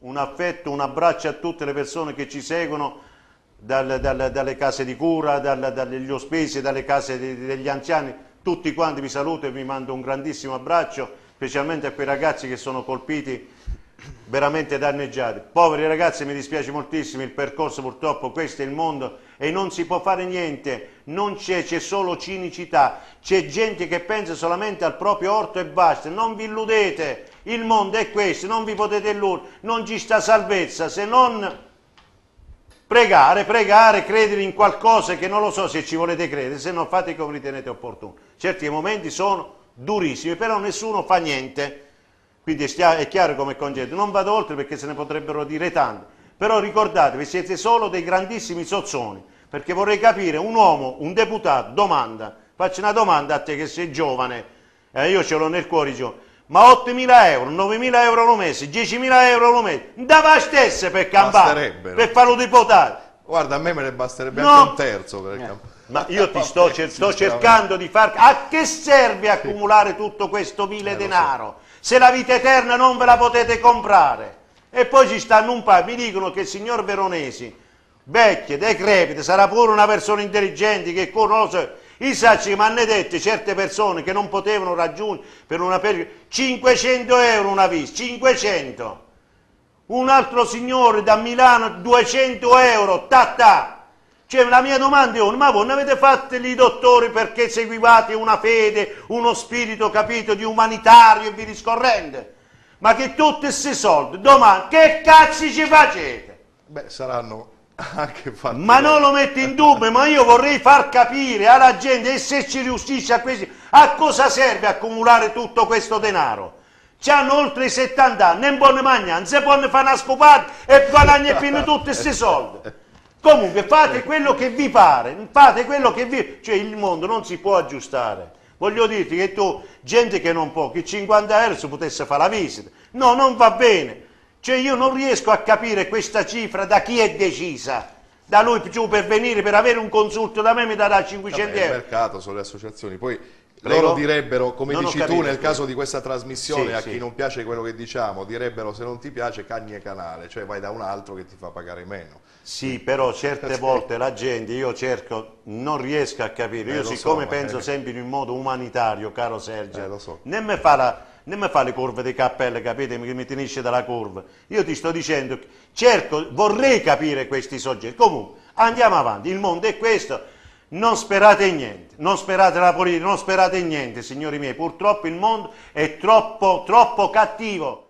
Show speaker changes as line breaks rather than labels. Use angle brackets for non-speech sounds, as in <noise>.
un affetto, un abbraccio a tutte le persone che ci seguono dal, dal, dalle case di cura, dal, dagli ospesi, dalle case di, degli anziani. Tutti quanti vi saluto e vi mando un grandissimo abbraccio, specialmente a quei ragazzi che sono colpiti veramente danneggiati. Poveri ragazzi, mi dispiace moltissimo, il percorso purtroppo questo è il mondo e non si può fare niente, non c'è, c'è solo cinicità, c'è gente che pensa solamente al proprio orto e basta, non vi illudete, il mondo è questo, non vi potete illudere, non ci sta salvezza se non pregare, pregare, credere in qualcosa che non lo so se ci volete credere, se non fate come ritenete opportuno. Certi momenti sono durissimi, però nessuno fa niente quindi è chiaro come concetto. Non vado oltre perché se ne potrebbero dire tanti. Però ricordatevi, siete solo dei grandissimi sozzoni, perché vorrei capire, un uomo, un deputato, domanda, faccio una domanda a te che sei giovane, eh, io ce l'ho nel cuore, dicevo, ma 8.000 euro, 9.000 euro al mese, 10.000 euro al mese, dava stesse per campare, per farlo deputato. Guarda, a me me ne basterebbe no. anche un terzo per eh. campare. Ma io ti sto, cer sto cercando di far... A che serve accumulare tutto questo vile eh, denaro? So. Se la vita eterna non ve la potete comprare. E poi ci stanno un paio, mi dicono che il signor Veronesi, vecchio, decrepite, sarà pure una persona intelligente che conosce... Issa mi hanno detto certe persone che non potevano raggiungere per una per... 500 euro una visita, 500. Un altro signore da Milano 200 euro, ta ta. Cioè la mia domanda è, ma voi non avete fatto i dottori perché seguivate una fede, uno spirito, capito, di umanitario e vi discorrente? Ma che tutti questi soldi, domani, che cazzo ci facete? Beh, saranno anche fatti. Ma non lo metto in dubbio, ma io vorrei far capire alla gente, e se ci riuscisce a questi, a cosa serve accumulare tutto questo denaro? C hanno oltre i 70 anni, non buone mangiare, non si possono fare una scopata e guadagnare fino tutti questi soldi. <laughs> Comunque fate quello che vi pare, fate quello che vi... Cioè il mondo non si può aggiustare. Voglio dirti che tu, gente che non può, che 50 euro potesse fare la visita. No, non va bene. Cioè io non riesco a capire questa cifra da chi è decisa. Da lui giù per venire, per avere un consulto da me mi darà 500 Vabbè, euro. Il mercato sono le associazioni, poi Prego? Loro direbbero, come non dici tu nel caso di questa trasmissione, sì, a sì. chi non piace quello che diciamo, direbbero se non ti piace cagni e canale, cioè vai da un altro che ti fa pagare meno. Sì, però certe <laughs> volte la gente, io cerco, non riesco a capire, eh, io siccome so, penso eh. sempre in un modo umanitario, caro Sergio, eh, so. né mi fa la non mi fa le curve dei cappelli, capite, che mi tenisce dalla curva. Io ti sto dicendo, certo, vorrei capire questi soggetti. Comunque, andiamo avanti, il mondo è questo. Non sperate in niente, non sperate la politica, non sperate in niente, signori miei. Purtroppo il mondo è troppo, troppo cattivo.